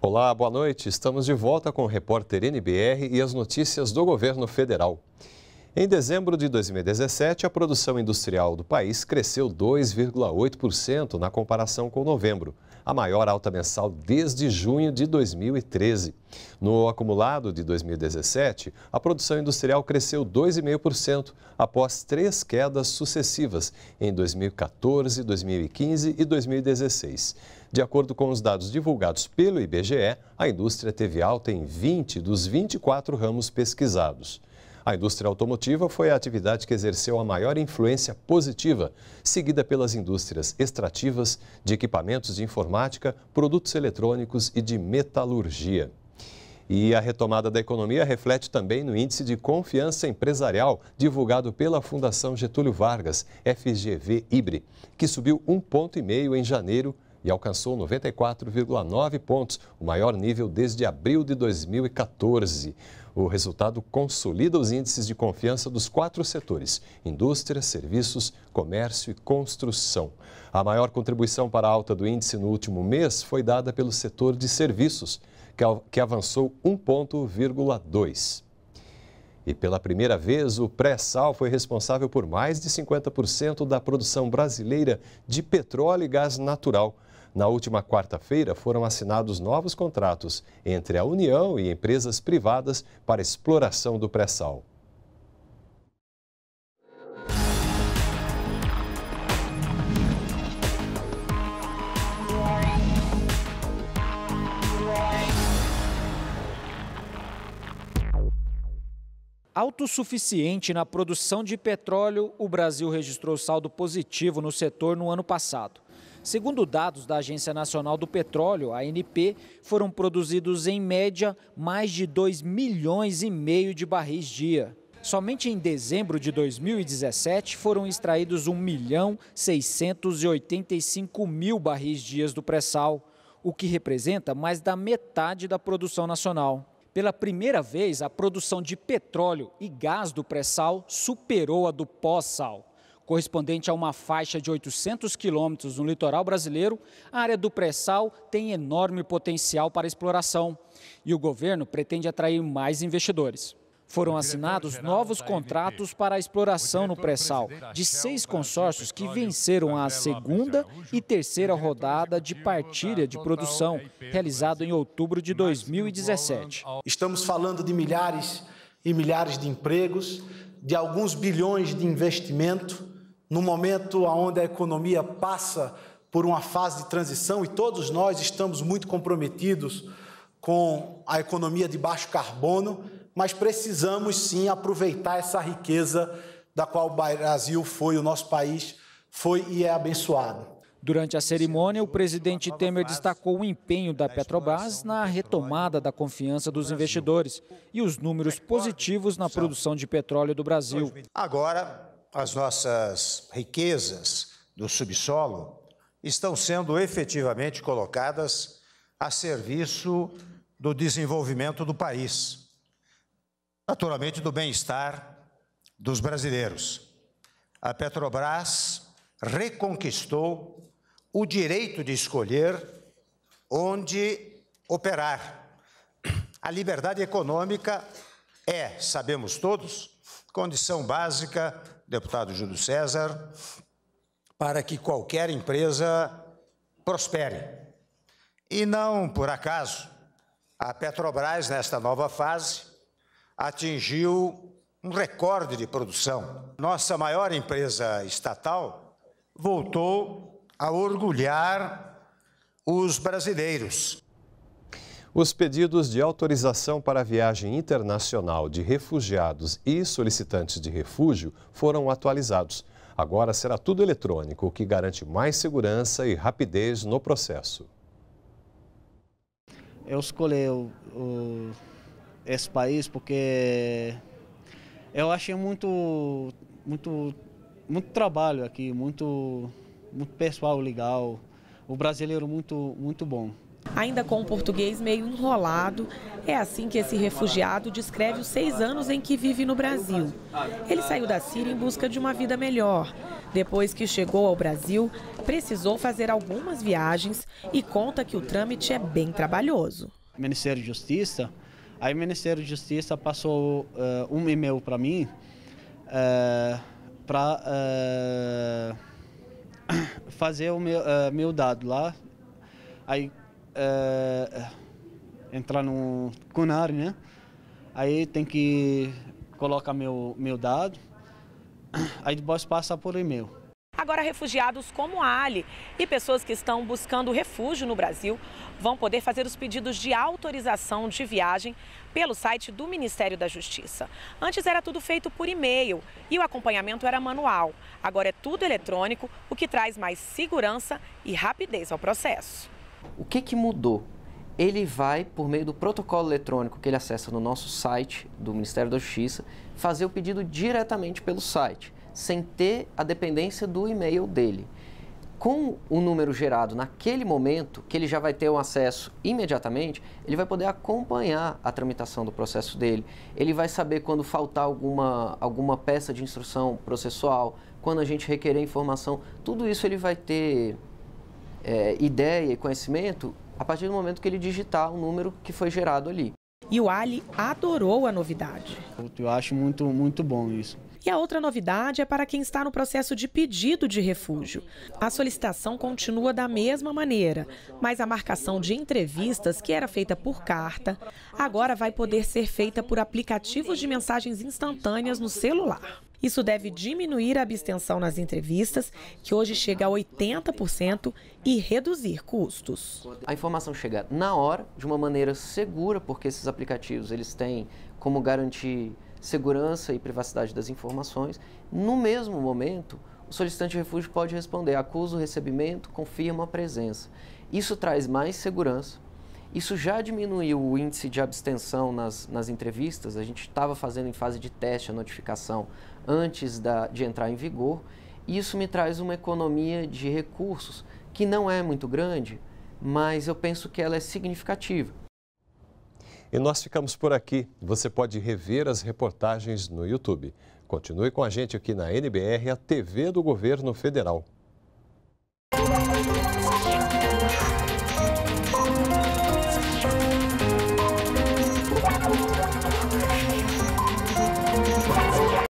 Olá, boa noite. Estamos de volta com o repórter NBR e as notícias do governo federal. Em dezembro de 2017, a produção industrial do país cresceu 2,8% na comparação com novembro a maior alta mensal desde junho de 2013. No acumulado de 2017, a produção industrial cresceu 2,5% após três quedas sucessivas em 2014, 2015 e 2016. De acordo com os dados divulgados pelo IBGE, a indústria teve alta em 20 dos 24 ramos pesquisados. A indústria automotiva foi a atividade que exerceu a maior influência positiva, seguida pelas indústrias extrativas, de equipamentos de informática, produtos eletrônicos e de metalurgia. E a retomada da economia reflete também no Índice de Confiança Empresarial, divulgado pela Fundação Getúlio Vargas, FGV-IBRE, que subiu um ponto e meio em janeiro e alcançou 94,9 pontos, o maior nível desde abril de 2014. O resultado consolida os índices de confiança dos quatro setores: indústria, serviços, comércio e construção. A maior contribuição para a alta do índice no último mês foi dada pelo setor de serviços, que avançou 1,2. E pela primeira vez, o pré-sal foi responsável por mais de 50% da produção brasileira de petróleo e gás natural. Na última quarta-feira, foram assinados novos contratos entre a União e empresas privadas para exploração do pré-sal. Autossuficiente na produção de petróleo, o Brasil registrou saldo positivo no setor no ano passado. Segundo dados da Agência Nacional do Petróleo, ANP, foram produzidos em média mais de 2 milhões e meio de barris dia. Somente em dezembro de 2017 foram extraídos 1 milhão 685 mil barris dias do pré-sal, o que representa mais da metade da produção nacional. Pela primeira vez, a produção de petróleo e gás do pré-sal superou a do pós-sal correspondente a uma faixa de 800 quilômetros no litoral brasileiro, a área do pré-sal tem enorme potencial para exploração e o governo pretende atrair mais investidores. Foram assinados novos contratos para a exploração no pré-sal, de seis consórcios que venceram a segunda e terceira rodada de partilha de produção, realizado em outubro de 2017. Estamos falando de milhares e milhares de empregos, de alguns bilhões de investimento no momento onde a economia passa por uma fase de transição e todos nós estamos muito comprometidos com a economia de baixo carbono, mas precisamos sim aproveitar essa riqueza da qual o Brasil foi, o nosso país foi e é abençoado. Durante a cerimônia, o presidente Temer destacou o empenho da Petrobras na retomada da confiança dos investidores e os números positivos na produção de petróleo do Brasil. Agora, as nossas riquezas do subsolo estão sendo efetivamente colocadas a serviço do desenvolvimento do país, naturalmente do bem-estar dos brasileiros. A Petrobras reconquistou o direito de escolher onde operar. A liberdade econômica é, sabemos todos, condição básica deputado Júlio César, para que qualquer empresa prospere. E não por acaso, a Petrobras, nesta nova fase, atingiu um recorde de produção. Nossa maior empresa estatal voltou a orgulhar os brasileiros. Os pedidos de autorização para viagem internacional de refugiados e solicitantes de refúgio foram atualizados. Agora será tudo eletrônico, o que garante mais segurança e rapidez no processo. Eu escolhi o, o, esse país porque eu achei muito, muito, muito trabalho aqui, muito, muito pessoal legal, o brasileiro muito, muito bom. Ainda com o português meio enrolado, é assim que esse refugiado descreve os seis anos em que vive no Brasil. Ele saiu da Síria em busca de uma vida melhor. Depois que chegou ao Brasil, precisou fazer algumas viagens e conta que o trâmite é bem trabalhoso. Ministério de Justiça, aí o Ministério de Justiça passou uh, um e-mail para mim uh, para uh, fazer o meu, eh, meu dado lá. Aí uh, entrar no Cunari, né? Aí tem que colocar meu, meu dado, aí depois passa por e-mail. Agora, refugiados como Ali e pessoas que estão buscando refúgio no Brasil vão poder fazer os pedidos de autorização de viagem pelo site do Ministério da Justiça. Antes era tudo feito por e-mail e o acompanhamento era manual. Agora é tudo eletrônico, o que traz mais segurança e rapidez ao processo. O que, que mudou? Ele vai, por meio do protocolo eletrônico que ele acessa no nosso site do Ministério da Justiça, fazer o pedido diretamente pelo site, sem ter a dependência do e-mail dele. Com o número gerado naquele momento, que ele já vai ter um acesso imediatamente, ele vai poder acompanhar a tramitação do processo dele. Ele vai saber quando faltar alguma, alguma peça de instrução processual, quando a gente requerer informação. Tudo isso ele vai ter é, ideia e conhecimento a partir do momento que ele digitar o número que foi gerado ali. E o Ali adorou a novidade. Eu acho muito, muito bom isso. E a outra novidade é para quem está no processo de pedido de refúgio. A solicitação continua da mesma maneira, mas a marcação de entrevistas, que era feita por carta, agora vai poder ser feita por aplicativos de mensagens instantâneas no celular. Isso deve diminuir a abstenção nas entrevistas, que hoje chega a 80%, e reduzir custos. A informação chega na hora, de uma maneira segura, porque esses aplicativos eles têm como garantir segurança e privacidade das informações. No mesmo momento, o solicitante de refúgio pode responder: acusa o recebimento, confirma a presença. Isso traz mais segurança. Isso já diminuiu o índice de abstenção nas, nas entrevistas. A gente estava fazendo em fase de teste a notificação antes da, de entrar em vigor. Isso me traz uma economia de recursos que não é muito grande, mas eu penso que ela é significativa. E nós ficamos por aqui. Você pode rever as reportagens no YouTube. Continue com a gente aqui na NBR, a TV do Governo Federal.